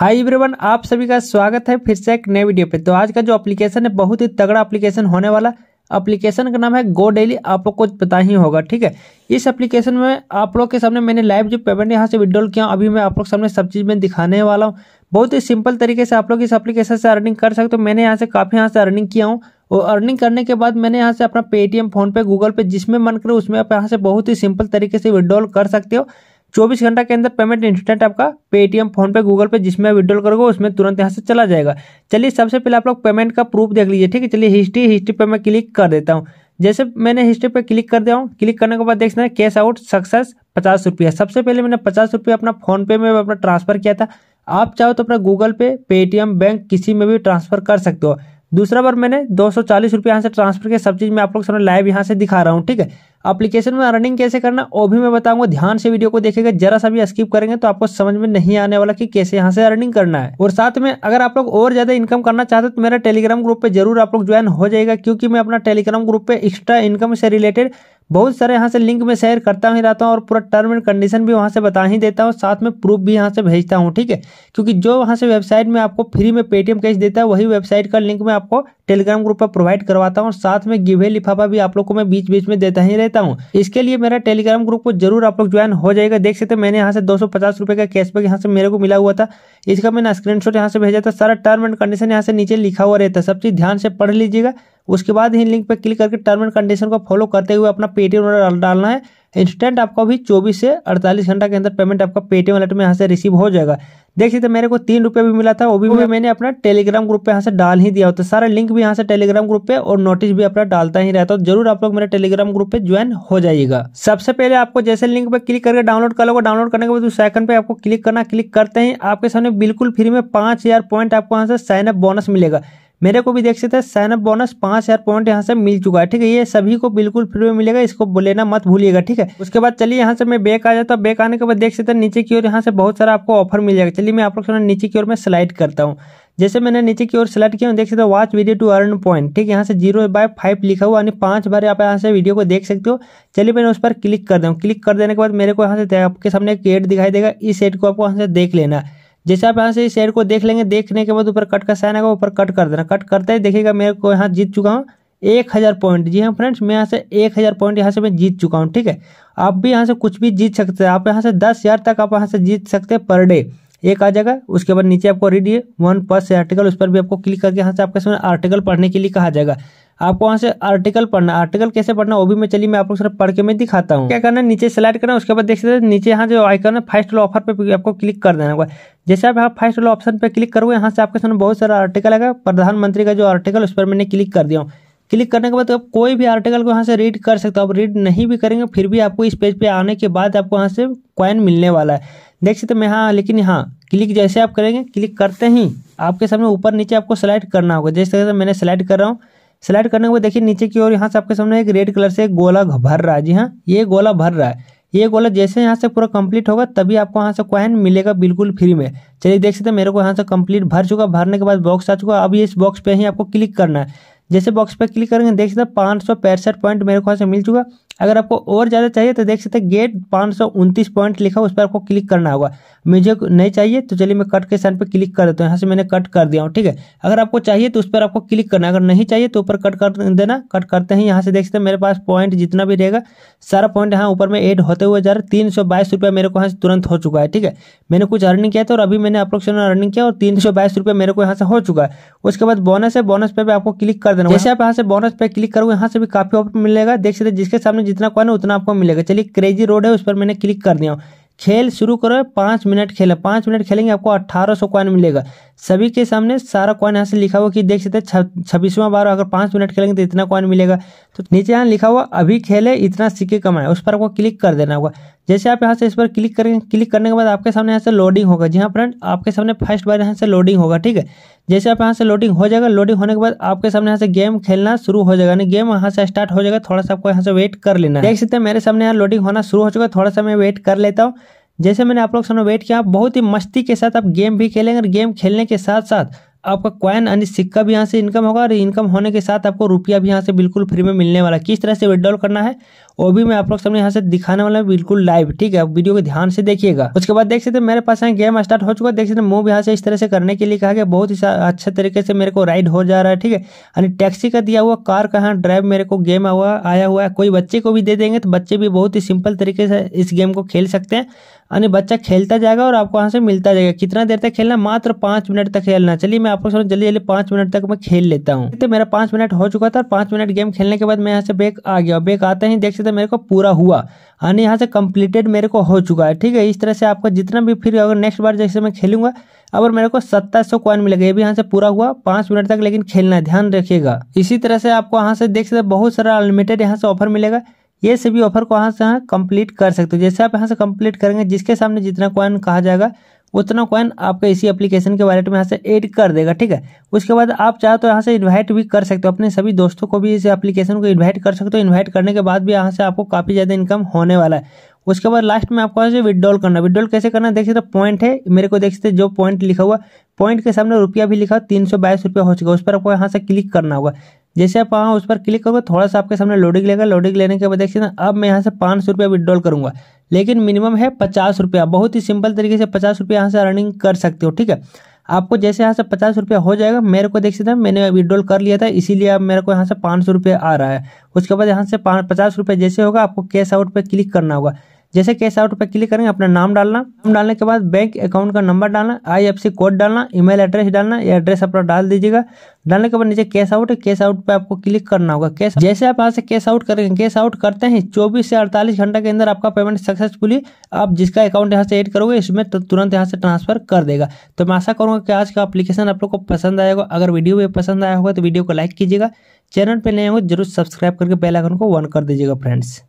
hi everyone आप सभी का स्वागत है फिर से एक नए वीडियो पे तो आज का जो एप्लीकेशन है बहुत ही तगड़ा एप्लीकेशन होने वाला एप्लीकेशन का नाम है गो डेली आप लोग को पता ही होगा ठीक है इस एप्लीकेशन में आप लोग के सामने मैंने लाइव जो पेमेंट यहाँ से विड्रॉल किया अभी मैं आप लोग सामने सब चीज़ में दिखाने वाला हूँ बहुत ही सिंपल तरीके से आप लोग इस एप्लीकेशन से अर्निंग कर सकते हो मैंने यहाँ से काफ़ी यहाँ से अर्निंग किया हूँ और अर्निंग करने के बाद मैंने यहाँ से अपना पेटीएम फोनपे गूगल पे जिसमें मन करो उसमें आप यहाँ से बहुत ही सिंपल तरीके से विड्रॉल कर सकते हो चौबीस घंटा के अंदर पेमेंट इंस्टेंट आपका पेटीएम फोनपे गूगल पे जिसमें विड्रॉल करोगे उसमें तुरंत यहाँ से चला जाएगा चलिए सबसे पहले आप लोग पेमेंट का प्रूफ देख लीजिए ठीक है चलिए हिस्ट्री हिस्ट्री पे मैं क्लिक कर देता हूँ जैसे मैंने हिस्ट्री पे क्लिक कर दिया हूँ क्लिक करने के बाद देखना है कैश आउट सक्सेस पचास रुपया सबसे पहले मैंने पचास रुपया अपना फोनपे में अपना ट्रांसफर किया था आप चाहो तो अपना गूगल पे पेटीएम बैंक किसी में भी ट्रांसफर कर सकते हो दूसरा बार मैंने दो सौ चालीस रुपये यहाँ से ट्रांसफर किया सब चीज़ मैं आप लोग सामने लाइव यहाँ से दिखा रहा हूँ ठीक है अपलीकेशन में अर्निंग कैसे करना वो भी मैं बताऊंगा ध्यान से वीडियो को देखेगा जरा सा भी स्किप करेंगे तो आपको समझ में नहीं आने वाला कि कैसे यहाँ से अर्निंग करना है और साथ में अगर आप लोग और ज्यादा इनकम करना चाहते तो मेरा टेलीग्राम ग्रुप पे जरूर आप लोग ज्वाइन हो जाएगा क्योंकि मैं अपना टेलीग्राम ग्रुप पे एक्स्ट्रा इनकम से रिलेटेड बहुत सारे यहाँ से लिंक में शेयर करता ही रहता हूँ और पूरा टर्म एंड कंडीशन भी वहाँ से बता ही देता हूँ साथ में प्रूफ भी यहाँ से भेजता हूँ ठीक है क्योंकि जो वहाँ से वेबसाइट में आपको फ्री में पेटीएम कैश देता है वही वेबसाइट का लिंक मैं आपको टेलीग्राम ग्रुप पर प्रोवाइड करवाता हूँ साथ में गिवे लिफाफा भी आप लोग को मैं बीच बीच में देता ही रहता हूँ इसके लिए मेरा टेलीग्राम ग्रुप को जरूर आप लोग ज्वाइन हो जाएगा देख सकते मैंने यहाँ से दो रुपए का कैशबैक यहाँ से मेरे को मिला हुआ था इसका मैंने स्क्रीनशॉट यहाँ से भेजा था सारा टर्म एंड कंडीशन यहाँ से नीचे लिखा हुआ रहता है सब चीज ध्यान से पढ़ लीजिएगा उसके बाद ही लिंक पर क्लिक करके टर्म एंड कंडीशन को फॉलो करते हुए अपना पेटीएम ऑर्डर डालना है इंस्टेंट आपका भी 24 से 48 घंटा के अंदर पेमेंट आपका पेटीएम वॉलेट में यहाँ से रिसीव हो जाएगा देख सकते तो मेरे को तीन रुपये भी मिला था वो भी मैंने अपना टेलीग्राम ग्रुप पे यहाँ से डाल ही दिया होता है सारा लिंक भी यहाँ से टेलीग्राम ग्रुप पे और नोटिस भी अपना डालता ही रहता है तो जरूर आप लोग मेरे टेलीग्राम ग्रुप पे ज्वाइन हो जाएगा सबसे पहले आपको जैसे लिंक पे क्लिक करके डाउनलोड कर लोगों डाउनलोड करने के बाद सेकंड पे आपको क्लिक करना क्लिक करते ही आपके सामने बिल्कुल फ्री में पाँच पॉइंट आपको यहाँ से साइन अप बोनस मिलेगा मेरे को भी देख सकते हैं साइनअप बोनस पांच हज़ार पॉइंट यहाँ से मिल चुका है ठीक है ये सभी को बिल्कुल फ्री में मिलेगा इसको लेना मत भूलिएगा ठीक है उसके बाद चलिए यहाँ से मैं बैक आ जाता हूँ बैक आने के बाद देख सकते हैं नीचे की ओर यहाँ से बहुत सारा आपको ऑफर मिल जाएगा चलिए मैं आप लोग नीचे की ओर में स्लाइड करता हूँ जैसे मैंने नीचे की ओर सेलेक्ट किया देख सकते हो watch video to earn point ठीक है यहाँ से जीरो बाय फाइव लिखा हुआ यानी पांच बार आप यहाँ से वीडियो को देख सकते हो चलिए मैंने उस पर क्लिक कर दूँ क्लिक कर देने के बाद मेरे को यहाँ से आपके सामने एक एड दिखाई देगा इस एड को आपको यहाँ से देख लेना है जैसे आप यहाँ से इस एड को देख लेंगे देखने के बाद ऊपर कट का साइन आएगा ऊपर कट कर देना कट करते ही देखिएगा मेरे को यहाँ जीत चुका हूँ एक हज़ार पॉइंट जी हाँ फ्रेंड्स मैं यहाँ से एक हज़ार पॉइंट यहाँ से मैं जीत चुका हूँ ठीक है आप भी यहाँ से कुछ भी जीत सकते हैं आप यहाँ से दस हज़ार तक आप यहाँ से जीत सकते हैं पर डे एक आ जाएगा उसके बाद नीचे आपको रीड ये वन प्लस आर्टिकल उस पर भी आपको क्लिक करके यहाँ से आपके सामने आर्टिकल पढ़ने के लिए कहा जाएगा आपको वहाँ से आर्टिकल पढ़ना आर्टिकल कैसे पढ़ना वो भी मैं चलिए मैं आपको सर पढ़ के मैं दिखाता हूँ क्या करना है नीचे सेलेक्ट करना उसके बाद देख सकते हैं नीचे यहाँ जो आइकन है फर्स्ट ऑफर पर आपको क्लिक कर देना होगा जैसे आप यहाँ फर्स्ट वाला ऑप्शन पर क्लिक करोगे यहाँ से आपके सामने बहुत सारा आर्टिकल आएगा प्रधानमंत्री का जो आर्टिकल उस पर मैंने क्लिक कर दिया हूँ क्लिक करने के बाद आप कोई भी आर्टिकल को यहाँ से रीड कर सकते हो आप रीड नहीं भी करेंगे फिर भी आपको इस पेज पे आने के बाद आपको यहाँ से क्वाइन मिलने वाला है देख सकते मैं हाँ लेकिन यहाँ क्लिक जैसे आप करेंगे क्लिक करते ही आपके सामने ऊपर नीचे आपको सेलेक्ट करना होगा जैसे तरह से मैंने सेलेक्ट कर रहा हूँ सेलेक्ट करने के बाद देखिए नीचे की ओर यहाँ से आपके सामने एक रेड कलर से एक गोला भर रहा है जी हाँ ये गोला भर रहा है ये गोला जैसे यहाँ से पूरा कंप्लीट होगा तभी आपको यहाँ से कॉइन मिलेगा बिल्कुल फ्री में चलिए देख सकते हैं मेरे को यहाँ से कंप्लीट भर चुका भरने के बाद बॉक्स आ चुका अब इस बॉक्स पे ही आपको क्लिक करना है जैसे बॉक्स पे क्लिक करेंगे देख सकते हैं पाँच पॉइंट मेरे को यहाँ से मिल चुका अगर आपको और ज़्यादा चाहिए तो देख सकते हैं गेट पाँच पॉइंट लिखा उस पर आपको क्लिक करना होगा मुझे नहीं चाहिए तो चलिए मैं कट के साइन पर क्लिक कर देता हूँ यहाँ से मैंने कट कर दिया हूँ ठीक है अगर आपको चाहिए तो उस पर आपको क्लिक करना अगर नहीं चाहिए तो ऊपर कट कर देना कट करते हैं यहाँ से देख सकते हैं मेरे पास पॉइंट जितना भी रहेगा सारा पॉइंट यहाँ ऊपर में एड होते हुए जा रहा है तीन सौ बाईस रुपया मेरे को यहाँ से तुरंत हो चुका है ठीक है मैंने कुछ अर्निंग किया था और अभी मैंने अप्रोक्सन अर्निंग किया और तीन सौ बाईस रुपया मेरे को यहाँ से हो चुका है उसके बाद बोनस है बोनस पे भी आपको क्लिक कर देना जैसे आप यहाँ से बोनस पे क्लिक करोगे यहाँ से भी काफी ऑफर मिलेगा देख सकते जिसके सामने जितना कॉइन है उतना आपको मिलेगा चलिए क्रेजी रोड है उस पर मैंने क्लिक कर दिया हूँ खेल शुरू करो पाँच मिनट खेले पाँच मिनट खेलेंगे आपको अट्ठारह सौ कॉइन मिलेगा सभी के सामने सारा कॉइन यहाँ से लिखा हुआ कि देख सकते हैं छब्बीसवां बार अगर पाँच मिनट खेलेंगे तो इतना कॉइन मिलेगा तो नीचे यहाँ लिखा हुआ अभी खेले इतना सिक्के कमाए उस पर आपको क्लिक कर देना होगा जैसे आप यहाँ से इस पर क्लिक करेंगे क्लिक करने के बाद आपके सामने यहाँ से लोडिंग होगा जी हाँ फ्रेंड आपके सामने फर्स्ट बार यहाँ से लोडिंग होगा ठीक है जैसे आप यहाँ से लोडिंग हो जाएगा लोडिंग होने के बाद आपके सामने यहाँ से गेम खेलना शुरू हो जाएगा गेम यहाँ से स्टार्ट हो जाएगा थोड़ा सा आपको यहाँ से वेट कर लेना देख सकते हैं मेरे सामने यहाँ लोडिंग होना शुरू हो चुका है थोड़ा सा मैं वेट कर लेता हूँ जैसे मैंने आप लोग सामने वेट किया बहुत ही मस्ती के साथ आप गेम भी खेलेंगे और गेम खेलने के साथ साथ आपका क्वाइन यानी सिक्का भी यहाँ से इनकम होगा और इनकम होने के साथ आपको रुपया भी यहाँ से बिल्कुल फ्री में मिलने वाला किस तरह से विड्रॉल करना है वो भी मैं आप लोग सामने यहाँ से दिखाने वाला हूँ बिल्कुल लाइव ठीक है वीडियो को ध्यान से देखिएगा उसके बाद देख सकते मेरे पास यहाँ गेम स्टार्ट हो चुका है देख सकते मूव यहाँ से इस तरह से करने के लिए कहा गया बहुत ही अच्छे तरीके से मेरे को राइड हो जा रहा है ठीक है यानी टैक्सी का दिया हुआ कार का यहाँ ड्राइव मेरे को गेम हुआ आया हुआ है कोई बच्चे को भी दे देंगे तो बच्चे भी बहुत ही सिंपल तरीके से इस गेम को खेल सकते हैं यानी बच्चा खेलता जाएगा और आपको वहाँ से मिलता जाएगा कितना देर तक खेलना मात्र पाँच मिनट तक खेलना चलिए मैं आपको जल्दी जल्दी पाँच मिनट तक मैं खेल लेता हूँ तो मेरा पाँच मिनट हो चुका था और पाँच मिनट गेम खेलने के बाद मैं यहाँ से बेक आ गया बेक आते ही देख सकते तो मेरे को पूरा हुआ यानी यहाँ से कंप्लीटेड मेरे को हो चुका है ठीक है इस तरह से आपका जितना भी फिर अगर नेक्स्ट बार जैसे मैं खेलूंगा अगर मेरे को सत्ताईस सौ कॉइन मिलेगा ये भी यहाँ से पूरा हुआ पाँच मिनट तक लेकिन खेलना है ध्यान रखिएगा इसी तरह से आपको यहाँ से देख सकते बहुत सारा अनलिमिटेड यहाँ से ऑफर मिलेगा ये सभी ऑफर को यहाँ से यहाँ कंप्लीट कर सकते हो जैसे आप यहाँ से कंप्लीट करेंगे जिसके सामने जितना कॉइन कहा जाएगा उतना कॉइन आपके इसी एप्लीकेशन के वॉलेट में यहाँ से एड कर देगा ठीक है उसके बाद आप चाहे तो यहाँ से इन्वाइट भी कर सकते हो अपने सभी दोस्तों को भी इस एप्लीकेशन को इन्वाइट कर सकते हो इन्वाइट करने के बाद भी यहाँ से आपको काफ़ी ज़्यादा इनकम होने वाला है उसके बाद लास्ट में आपको यहाँ से विड्रॉल करना विड्रॉल कैसे करना देख सकते पॉइंट है मेरे को देख सकते जो पॉइंट लिखा हुआ पॉइंट के सामने रुपया भी लिखा तीन सौ बाईस रुपया हो चुका उस पर आपको यहाँ से क्लिक करना होगा जैसे आप वहाँ उस पर क्लिक करोगे थोड़ा सा आपके सामने लोडिंग लेगा लोडिंग लेने के बाद देखिए ना अब मैं यहाँ से पाँच सौ रुपया विड्रॉल करूँगा लेकिन मिनिमम है पचास रुपया बहुत ही सिंपल तरीके से पचास रुपया यहाँ से अर्निंग कर सकते हो ठीक है आपको जैसे यहाँ से पचास रुपया हो जाएगा मेरे को देख सकते हैं मैंने विड्रॉल कर लिया था इसीलिए अब मेरे को यहाँ से पाँच सौ रुपये आ रहा है उसके बाद यहाँ से पाँच पचास रुपये जैसे होगा आपको कैश आउट पर क्लिक करना होगा जैसे कैश आउट पर क्लिक करेंगे अपना नाम डालना नाम डालने के बाद बैंक अकाउंट का नंबर डालना आई कोड डालना ईमेल एड्रेस डालना ये एड्रेस अपना डाल दीजिएगा डालने के बाद नीचे कैश आउट कैश आउट पर आपको क्लिक करना होगा कैश जैसे आप यहाँ से कैश आउट करेंगे कैश आउट करते हैं 24 से 48 घंटा के अंदर आपका पेमेंट सक्सेसफुली आप जिसका अकाउंट यहाँ से एड करोगे इसमें तो तुरंत यहाँ से ट्रांसफर कर देगा तो मैं आशा करूँगा कि आज का अपलीकेशन आप लोग को पसंद आएगा अगर वीडियो भी पसंद आया होगा तो वीडियो को लाइक कीजिएगा चैनल पर नए होंगे जरूर सब्सक्राइब करके बेलाइकन को ऑन कर दीजिएगा फ्रेंड्स